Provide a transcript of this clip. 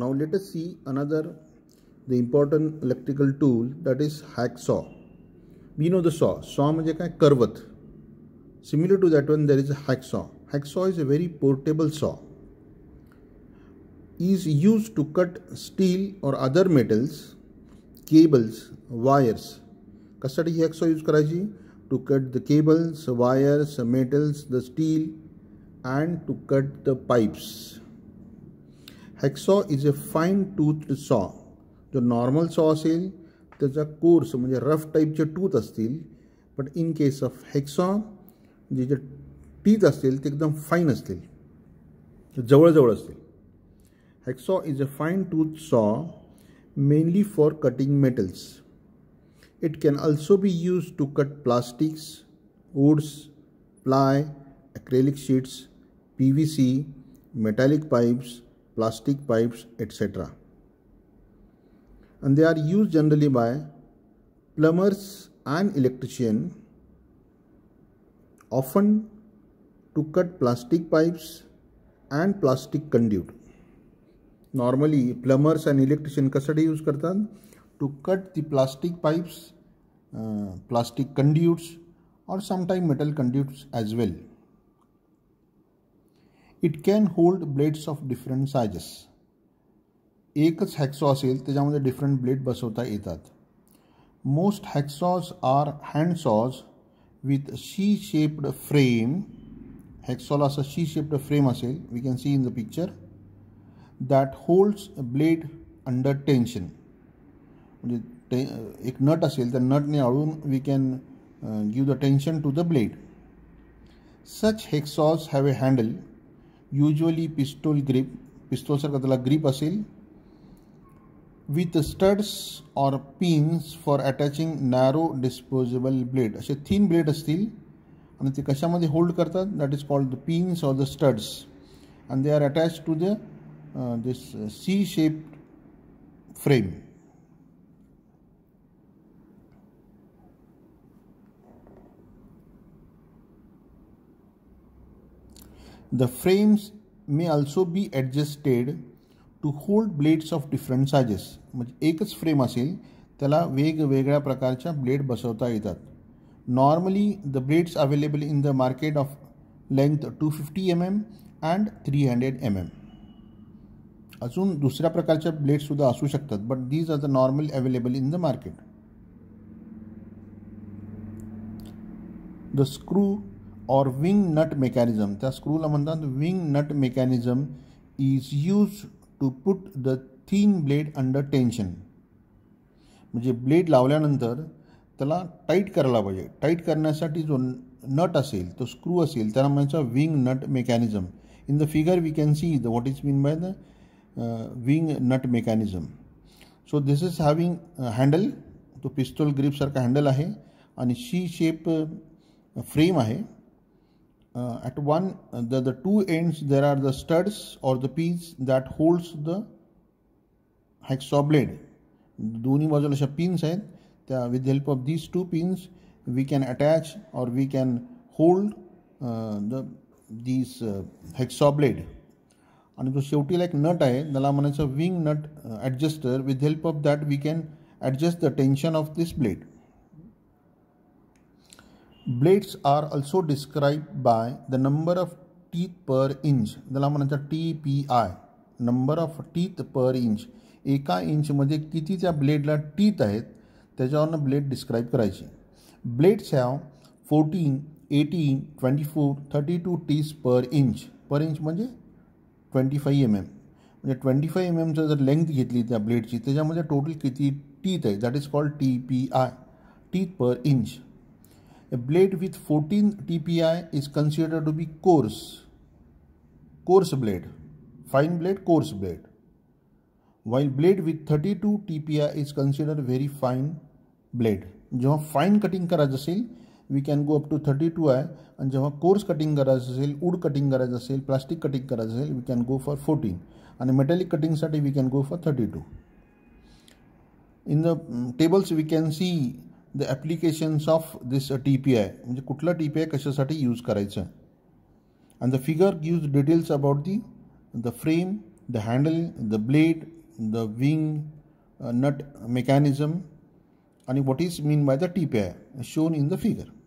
Now let us see another the important electrical tool that is hacksaw. We know the saw. Saw means करवत. Similar to that one there is a hacksaw. Hacksaw is a very portable saw. Is used to cut steel or other metals, cables, wires. कशासाठी ही hacksaw use करायची to cut the cables, wires, metals, the steel, and to cut the pipes. Hacksaw is a fine-toothed saw. जो normal saw असेल त्याचा course म्हणजे rough टाईपचे tooth असतील but in case of hacksaw जे जे टीथ असतील ते एकदम फाईन असतील जवळजवळ असतील hacksaw is a fine tooth saw mainly for cutting metals it can also be use to cut plastics woods ply acrylic sheets, PVC, metallic pipes, plastic pipes, etc. And they are used generally by plumbers and electrician often to cut plastic pipes and plastic conduit. Normally plumbers and electrician use use to cut the plastic pipes uh, plastic conduits or sometime metal conduits as well it can hold blades of different sizes एकच hacksaw असेल त्याच्यामध्ये different blade बसवता येतात most hacksaws are handsaws with C shaped frame हॅक्सॉला असं C shaped frame असेल we can see in the picture that holds blade under tension म्हणजे टे एक नट असेल त्या नटने अळून we can give the tension to the blade such hacksaws have a handle usually pistol grip pistol sarkatala grip asil with studs or pins for attaching narrow disposable blade As a thin blade steel, and the kasha madhe hold karta that is called the pins or the studs and they are attached to the uh, this uh, c shaped frame The frames may also be adjusted to hold blades of different sizes म्हणजे एकच frame असेल त्याला वेगवेगळ्या प्रकारच्या blade बसवता येतात normally the blades available in the market of length two fifty M M and three hundred M M अजून दुसऱ्या प्रकारच्या ब्लेडसुद्धा असू शकतात but these are the normal available in the market the screw or wing nut mechanism त्या स्क्रूला म्हणतात wing nut mechanism is use to put the thin blade under tension म्हणजे ब्लेड लावल्यानंतर त्याला टाईट करायला पाहिजे टाईट करण्यासाठी जो नट असेल तो स्क्रू असेल त्याला म्हणायचा wing nut mechanism in the figure we can see the what is mean by the wing nut mechanism so this is having handle तो पिस्तोल ग्रीपसारखा हँडल आहे आणि शी शेप फ्रेम आहे Uh, at one uh, the, the two ends there are the studs or the piece that holds the hacksaw blade doni bajulasha pins with the help of these two pins we can attach or we can hold uh, the these uh, hacksaw blade and the shevti like nut hai nala wing nut adjuster with the help of that we can adjust the tension of this blade blades are also describe by the number of teeth per inch ज्याला म्हणायचं T P I number of teeth per inch एका इंचमध्ये किती त्या ब्लेडला teeth आहेत त्याच्यावरनं blade describe करायची blades have fourteen eighteen twenty four thirty two teeth per inch per inch म्हणजे ट्वेंटी फाईव्ह एम एम म्हणजे ट्वेंटी फाईव्ह एम एमचं जर लेंथ घेतली त्या ब्लेडची त्याच्यामध्ये टोटल किती टीथ आहे that is called T P I teeth per inch A blade with 14 TPI is considered to be coarse. Coarse blade. Fine blade, coarse blade. While blade with 32 TPI is considered very fine blade. जहाँ fine cutting करा जासेल, we can go up to 32 I. And जहाँ coarse cutting करा जासेल, wood cutting करा जासेल, plastic cutting करा जासेल, we can go for 14. And metallic cutting साथी, we can go for 32. In the mm, tables, we can see the applications of this T P I म्हणजे कुठला T P आय कशासाठी use करायचं आहे आणि the figure gives details about the the frame the handle the blade the wing nut mechanism आणि what is mean by the T P I shown in the figure